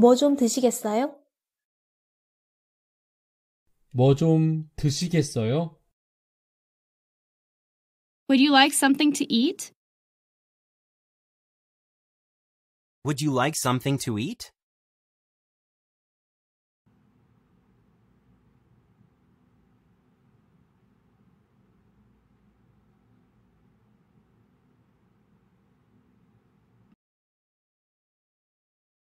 뭐 드시겠어요? 드시겠어요? Would you like something to eat? Would you like something to eat?